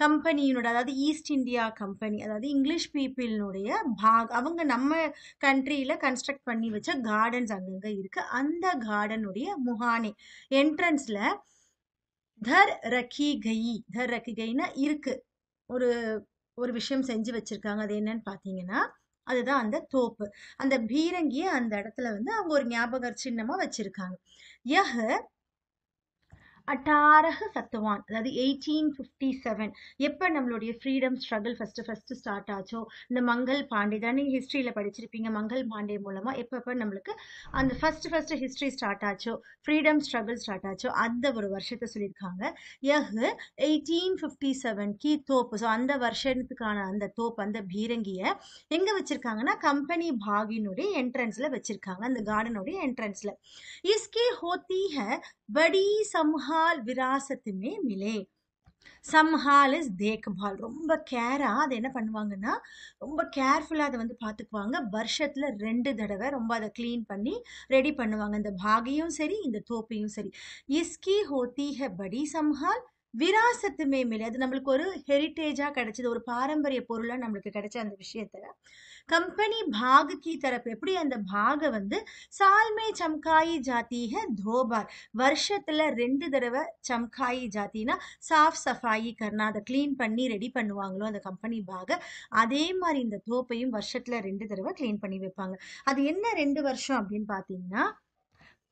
கம்பெனியினோட அதாவது East India company அதாவது English பீப்புளினுடைய பாக் அவங்க நம்ம கண்ட்ரியில் கன்ஸ்ட்ரக்ட் பண்ணி வச்ச கார்டன்ஸ் அங்கங்கே இருக்குது அந்த கார்டனுடைய முகானே என்ட்ரன்ஸில் தர் ரக்கி கை தர் ரகி கைனா இருக்குது ஒரு ஒரு விஷயம் செஞ்சு வச்சுருக்காங்க அது என்னன்னு பார்த்தீங்கன்னா அதுதான் அந்த தோப்பு அந்த பீரங்கியை அந்த இடத்துல வந்து அவங்க ஒரு ஞாபக சின்னமாக வச்சுருக்காங்க யஹ அட்டாரக சத்துவான் அதாவது எயிட்டீன் ஃபிஃப்டி செவன் எப்போ நம்மளுடைய freedom struggle first first start ஆச்சோ இந்த மங்கள் பாண்டே தான் நீங்கள் ஹிஸ்ட்ரியில் படிச்சிருப்பீங்க மங்கள் பாண்டே மூலமாக எப்பப்போ நம்மளுக்கு அந்த ஃபஸ்ட்டு ஃபஸ்ட்டு ஹிஸ்ட்ரி ஸ்டார்ட் ஆச்சோ ஃப்ரீடம் ஸ்ட்ரகிள் ஸ்டார்ட் ஆச்சோ அந்த ஒரு வருஷத்தை சொல்லியிருக்காங்க எஹு எயிட்டீன் ஃபிஃப்டி செவன் கி தோப்பு ஸோ அந்த வருஷத்துக்கான அந்த தோப்பு அந்த பீரங்கியை எங்கே வச்சுருக்காங்கன்னா கம்பெனி பாகினுடைய என்ட்ரன்ஸில் வச்சுருக்காங்க அந்த கார்டனுடைய என்ட்ரன்ஸில் இஸ்கி ஹோத்தி ஹ படி சம்ஹா சம்ஹால் விராசத்துமே மிலே சம்ஹால் இஸ் தேக்பால் ரொம்ப கேராக அதை என்ன பண்ணுவாங்கன்னா ரொம்ப கேர்ஃபுல்லாக அதை வந்து பார்த்துக்குவாங்க வருஷத்தில் ரெண்டு தடவை ரொம்ப அதை க்ளீன் பண்ணி ரெடி பண்ணுவாங்க இந்த பாகியும் சரி இந்த தோப்பையும் சரி இஸ்கி ஹோத்தீஹ படி சம்ஹால் விராசத்துமே மேலே அது நம்மளுக்கு ஒரு ஹெரிட்டேஜாக கிடைச்சது ஒரு பாரம்பரிய பொருளாக நம்மளுக்கு கிடைச்ச அந்த விஷயத்தில் கம்பெனி பாக கி தரப்பு எப்படி அந்த பாக வந்து சால்மே சம்காயி ஜாத்தீக தோபார் வருஷத்தில் ரெண்டு தடவை சம்காயி ஜாத்தினா சாஃப் சஃபாயி கர்ணா அதை க்ளீன் பண்ணி ரெடி பண்ணுவாங்களோ அந்த கம்பெனி பாக அதே மாதிரி இந்த தோப்பையும் வருஷத்தில் ரெண்டு தடவை க்ளீன் பண்ணி வைப்பாங்க அது என்ன ரெண்டு வருஷம் அப்படின்னு பார்த்தீங்கன்னா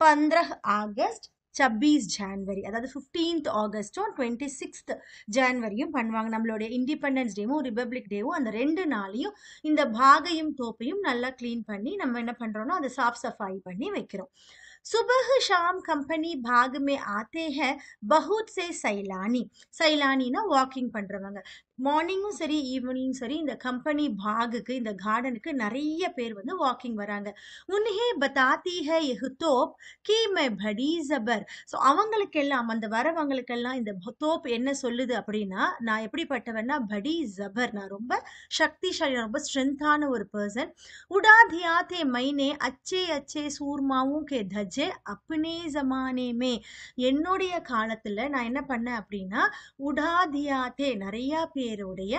பந்திர ஆகஸ்ட் சப்பீஸ் ஜான்வரி அதாவது ஃபிஃப்டீன்த் ஆகஸ்ட்டும் டுவெண்ட்டி சிக்ஸ்த் ஜான்வரியும் பண்ணுவாங்க நம்மளுடைய இண்டிபெண்டன்ஸ் டேவும் ரிபப்ளிக் டேவும் அந்த ரெண்டு நாளையும் இந்த பாகையும் தோப்பையும் நல்லா க்ளீன் பண்ணி நம்ம என்ன பண்ணுறோன்னா அதை சாஃப் சஃபாய் பண்ணி வைக்கிறோம் सुबह ஷாம் கம்பெனி भाग में आते हैं बहुत से सैलानी வாக்கிங் பண்ணுறவங்க மார்னிங்கும் சரி ஈவினிங்கும் சரி இந்த கம்பெனி பாகுக்கு இந்த கார்டனுக்கு நிறைய பேர் வந்து வாக்கிங் வராங்க உன்னே பத்தாத்தி ஹே தோப் கீ மை படி ஜபர் ஸோ அவங்களுக்கெல்லாம் அந்த வரவங்களுக்கெல்லாம் இந்த தோப் என்ன சொல்லுது அப்படின்னா நான் எப்படிப்பட்டவன்னா படி ஜபர் நான் ரொம்ப சக்திசாலி ரொம்ப ஸ்ட்ரென்த்தான ஒரு பர்சன் உடாதியா தே மைனே அச்சே அச்சே சூர்மாவும் கே தஜே ஜமானே ஜமானேமே என்னுடைய காலத்தில் நான் என்ன பண்ணேன் அப்படின்னா உடாதியா தே நிறையா பேர் பேருடைய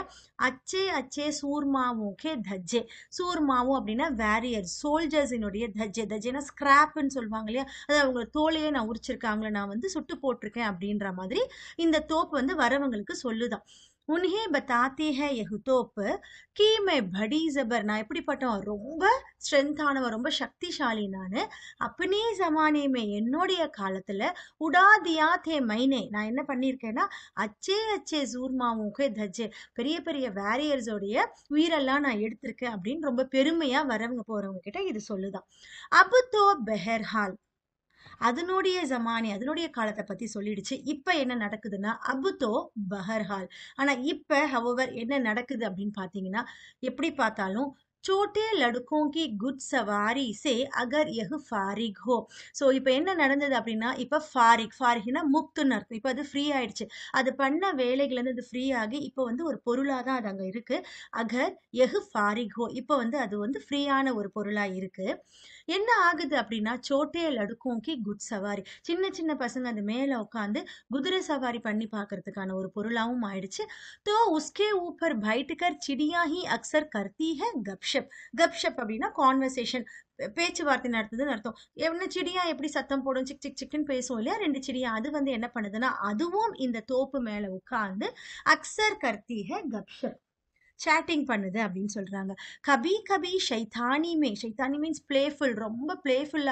அச்சே அச்சே சூர்மாவுக்கே தஜ்ஜே சூர்மாவும் அப்படின்னா வேரியர் சோல்ஜர்ஸினுடைய தஜ்ஜே தஜ்ஜேனா ஸ்கிராப்னு சொல்லுவாங்க இல்லையா அது அவங்க தோலையே நான் உரிச்சிருக்காங்களே நான் வந்து சுட்டு போட்டிருக்கேன் அப்படின்ற மாதிரி இந்த தோப்பு வந்து வரவங்களுக்கு சொல்லுதான் उन्हें बताते हैं யகுதோப் கி மை படி ஜபர் நான் எப்படிப்பட்டவன் ரொம்ப ஸ்ட்ரென்த்தானவன் ரொம்ப சக்திசாலி நான் அப்பனே சமானேமே என்னுடைய காலத்தில் உடாதியா தே மைனே நான் என்ன பண்ணியிருக்கேன்னா அச்சே அச்சே சூர்மாவுக்கு தஜ்ஜே பெரிய பெரிய வேரியர்ஸோடைய உயிரெல்லாம் நான் எடுத்திருக்கேன் அப்படின்னு ரொம்ப பெருமையாக வரவங்க போகிறவங்க கிட்ட இது சொல்லுதான் அபுத்தோ பெஹர்ஹால் அதனுடைய ஜமானி அதனுடைய காலத்தை பத்தி சொல்லிடுச்சு இப்ப என்ன நடக்குதுன்னா அபுதோ பஹர்ஹால் ஆனா இப்ப ஹவர் என்ன நடக்குது அப்படின்னு பார்த்தீங்கன்னா எப்படி பார்த்தாலும் சோட்டே லடுக்கும் கி குட் சவாரி சே அகர் यह फारिग हो ஸோ இப்போ என்ன நடந்தது அப்படின்னா இப்போ ஃபாரிக் ஃபாரிக்னா முக்துன்னு அர்த்தம் இப்போ அது ஃப்ரீ ஆயிடுச்சு அது பண்ண வேலைகள்லேருந்து அது ஃப்ரீ ஆகி இப்போ வந்து ஒரு பொருளாக தான் அது அங்கே இருக்குது அகர் எஹு ஃபாரிக் ஹோ இப்போ வந்து அது வந்து ஃப்ரீயான ஒரு பொருளாக இருக்குது என்ன ஆகுது அப்படின்னா சோட்டே கி குட் சவாரி சின்ன சின்ன பசங்க அது மேலே உட்காந்து குதிரை சவாரி பண்ணி பார்க்கறதுக்கான ஒரு பொருளாகவும் ஆயிடுச்சு தோ உஸ்கே ஊப்பர் பைட்டுக்கர் சிடியாகி அக்சர் கர்த்தி ஹே கப்ஷ கப்ஷப் கப்ஷப் அப்படின்னா கான்வர்சேஷன் பேச்சுவார்த்தை நடத்துதுன்னு அர்த்தம் என்ன செடியா எப்படி சத்தம் போடும் சிக் சிக் சிக்குன்னு பேசும் இல்லையா ரெண்டு செடியா அது வந்து என்ன பண்ணுதுன்னா அதுவும் இந்த தோப்பு மேல உட்கார்ந்து அக்சர் கர்த்திக கப்ஷப் சேட்டிங் பண்ணுது அப்படின்னு சொல்கிறாங்க கபி கபி ஷைத்தானி மே ஷைத்தானி மீன்ஸ் பிளேஃபுல் ரொம்ப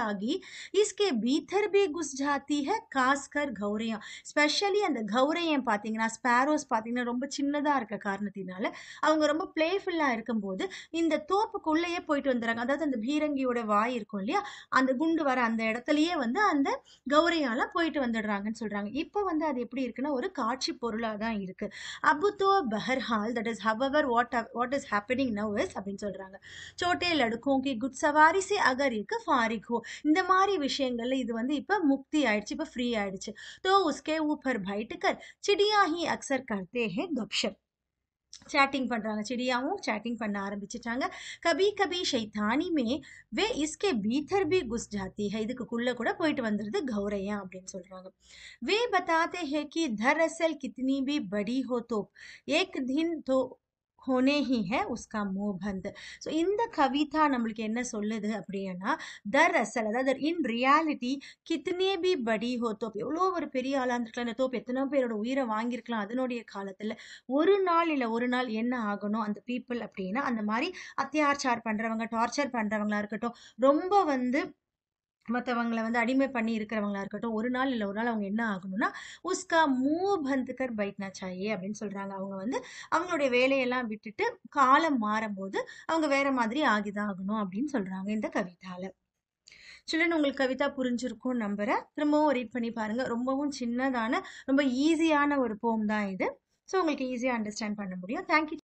ஆகி இஸ்கே பீத்தர் பி குஸ் ஜாத்தி ஹ காஸ்கர் கௌரயம் ஸ்பெஷலி அந்த கௌரையம் பார்த்தீங்கன்னா ஸ்பேரோஸ் பார்த்தீங்கன்னா ரொம்ப சின்னதாக இருக்க காரணத்தினால அவங்க ரொம்ப பிளேஃபுல்லாக இருக்கும்போது இந்த தோப்புக்குள்ளேயே போயிட்டு வந்துடுறாங்க அதாவது அந்த பீரங்கியோட வாய் இருக்கும் இல்லையா அந்த குண்டு வர அந்த இடத்துலயே வந்து அந்த கௌரையாலாம் போயிட்டு வந்துடுறாங்கன்னு சொல்கிறாங்க இப்போ வந்து அது எப்படி இருக்குன்னா ஒரு காட்சி பொருளாக தான் இருக்குது அபுதோ பஹர்ஹால் that is how our what what is happening now is அப்படின்னு சொல்கிறாங்க சோட்டே லடுக்கும் கி குட் சவாரி சே அகர் இருக்கு ஃபாரிக் ஹோ இந்த மாதிரி விஷயங்கள்ல இது வந்து இப்போ முக்தி ஆயிடுச்சு இப்போ ஃப்ரீ ஆயிடுச்சு தோ உஸ்கே ஊப்பர் பைட் கர் சிடியா ஹி அக்சர் கர்த்தே ஹே கப்ஷப் चैटिंग பண்ணுறாங்க चिड़ियाவும் चैटिंग பண்ண ஆரம்பிச்சிட்டாங்க கபி கபி ஷைத்தானிமே வே இஸ்கே பீத்தர் பி குஸ் ஜாத்தி ஹை இதுக்குள்ளே கூட போயிட்டு வந்துடுது கௌரையா அப்படின்னு சொல்கிறாங்க वे बताते हैं कि दरअसल कितनी भी बड़ी हो तो एक दिन तो ஹொனே ஹி ஹே உஸ்கா மோபந்த் ஸோ இந்த கவிதா நம்மளுக்கு என்ன சொல்லுது அப்படின்னா தர் அசல் அதாவது இன் ரியாலிட்டி கித்னே பி படி ஹோ தோப் எவ்வளோ ஒரு பெரிய ஆளாக இருந்திருக்கலாம் இந்த தோப் எத்தனை பேரோட உயிரை வாங்கியிருக்கலாம் அதனுடைய காலத்தில் ஒரு நாள் இல்லை ஒரு நாள் என்ன ஆகணும் அந்த பீப்புள் அப்படின்னா அந்த மாதிரி அத்தியாச்சார் பண்ணுறவங்க டார்ச்சர் பண்ணுறவங்களா இருக்கட்டும் ரொம்ப வந்து மற்றவங்களை வந்து அடிமை பண்ணி இருக்கிறவங்களா இருக்கட்டும் ஒரு நாள் இல்லை ஒரு நாள் அவங்க என்ன ஆகணும்னா உஸ்கா மூ பந்துக்கர் பைட்னா சாயே அப்படின்னு சொல்கிறாங்க அவங்க வந்து அவங்களுடைய வேலையெல்லாம் விட்டுட்டு காலம் மாறும்போது அவங்க வேற மாதிரி ஆகிதான் ஆகணும் அப்படின்னு சொல்கிறாங்க இந்த கவிதாவில் சில்லன் உங்களுக்கு கவிதா புரிஞ்சிருக்கும் நம்புகிறேன் திரும்பவும் ரீட் பண்ணி பாருங்கள் ரொம்பவும் சின்னதான ரொம்ப ஈஸியான ஒரு போம் தான் இது ஸோ உங்களுக்கு ஈஸியாக அண்டர்ஸ்டாண்ட் பண்ண முடியும் தேங்க்யூ